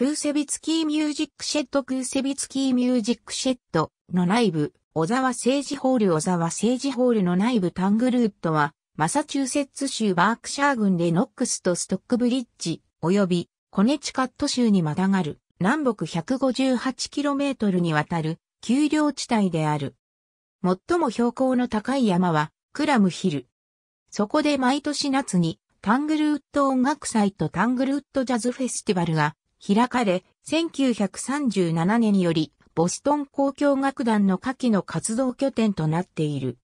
クーセビツキーミュージックシェットクーセビツキーミュージックシェットの内部、小沢政治ホール小沢政治ホールの内部タングルウッドは、マサチューセッツ州バークシャー郡でノックスとストックブリッジ、及びコネチカット州にまたがる南北 158km にわたる丘陵地帯である。最も標高の高い山はクラムヒル。そこで毎年夏にタングルウッド音楽祭とタングルウッドジャズフェスティバルが開かれ、1937年より、ボストン交響楽団の夏季の活動拠点となっている。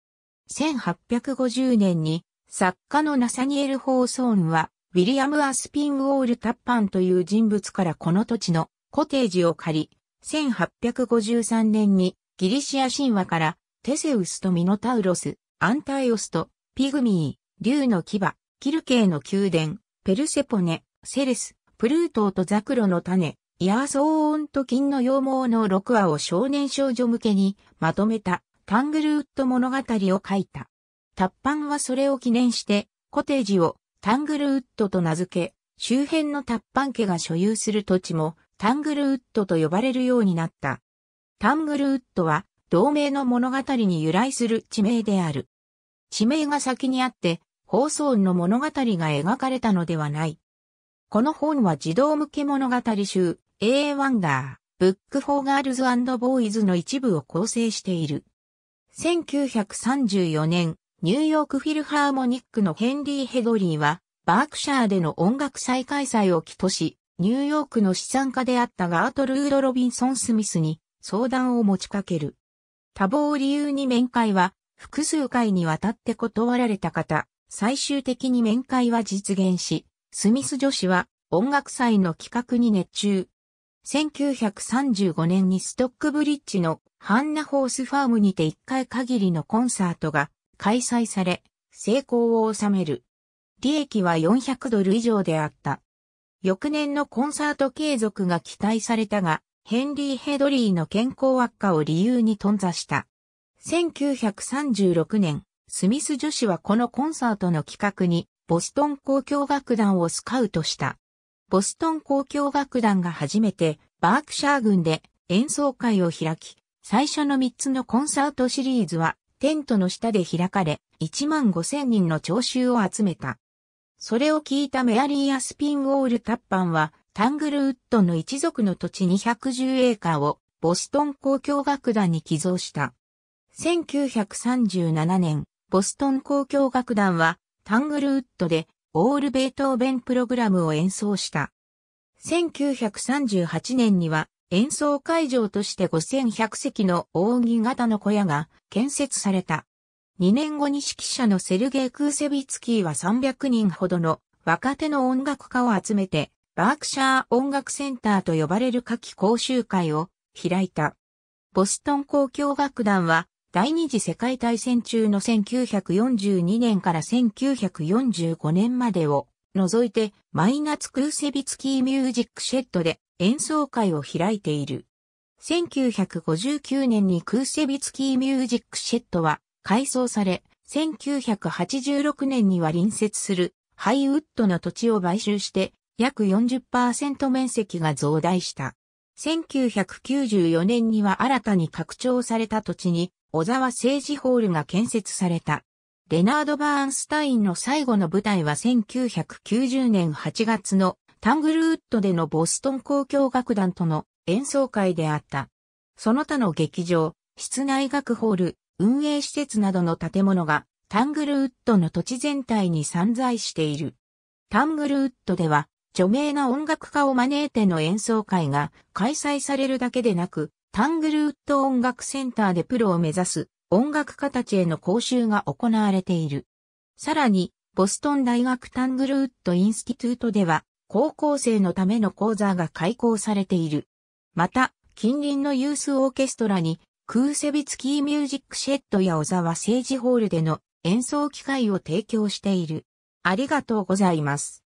1850年に、作家のナサニエル・ホーソーンは、ウィリアム・アスピン・ウォール・タッパンという人物からこの土地のコテージを借り、1853年にギリシア神話からテセウスとミノタウロス、アンタイオスとピグミー、竜の牙、キルケイの宮殿、ペルセポネ、セレス、プルートーとザクロの種、イアーソーオンと金の羊毛の6話を少年少女向けにまとめたタングルウッド物語を書いた。タッパンはそれを記念して、コテージをタングルウッドと名付け、周辺のタッパン家が所有する土地もタングルウッドと呼ばれるようになった。タングルウッドは同名の物語に由来する地名である。地名が先にあって、放送の物語が描かれたのではない。この本は児童向け物語集、A ワン n ー、ブッ Book for Girls and Boys の一部を構成している。1934年、ニューヨークフィルハーモニックのヘンリー・ヘドリーは、バークシャーでの音楽再開催を起とし、ニューヨークの資産家であったガートルード・ロビンソン・スミスに相談を持ちかける。多忙理由に面会は複数回にわたって断られた方、最終的に面会は実現し、スミス女子は音楽祭の企画に熱中。1935年にストックブリッジのハンナホースファームにて1回限りのコンサートが開催され、成功を収める。利益は400ドル以上であった。翌年のコンサート継続が期待されたが、ヘンリー・ヘドリーの健康悪化を理由に頓挫した。1936年、スミス女子はこのコンサートの企画にボストン交響楽団をスカウトした。ボストン交響楽団が初めてバークシャー軍で演奏会を開き、最初の3つのコンサートシリーズはテントの下で開かれ、1万5千人の聴衆を集めた。それを聞いたメアリー・アスピンウォール・タッパンは、タングルウッドの一族の土地210エーカーをボストン交響楽団に寄贈した。1937年、ボストン交響楽団はタングルウッドでオールベートーベンプログラムを演奏した。1938年には演奏会場として5100席の扇形の小屋が建設された。2年後に指揮者のセルゲイ・クーセビツキーは300人ほどの若手の音楽家を集めてバークシャー音楽センターと呼ばれる夏季講習会を開いた。ボストン交響楽団は第二次世界大戦中の1942年から1945年までを除いてマイナツ・クーセビツキー・ミュージック・シェッドで演奏会を開いている。1959年にクーセビツキー・ミュージック・シェッドは改装され、1986年には隣接するハイウッドの土地を買収して約40%面積が増大した。1994年には新たに拡張された土地に小沢政治ホールが建設された。レナード・バーンスタインの最後の舞台は1990年8月のタングルウッドでのボストン公共楽団との演奏会であった。その他の劇場、室内楽ホール、運営施設などの建物がタングルウッドの土地全体に散在している。タングルウッドでは著名な音楽家を招いての演奏会が開催されるだけでなく、タングルウッド音楽センターでプロを目指す音楽家たちへの講習が行われている。さらに、ボストン大学タングルウッドインスティトゥートでは、高校生のための講座が開講されている。また、近隣のユースオーケストラに、クーセビツキーミュージックシェットや小沢政治ホールでの演奏機会を提供している。ありがとうございます。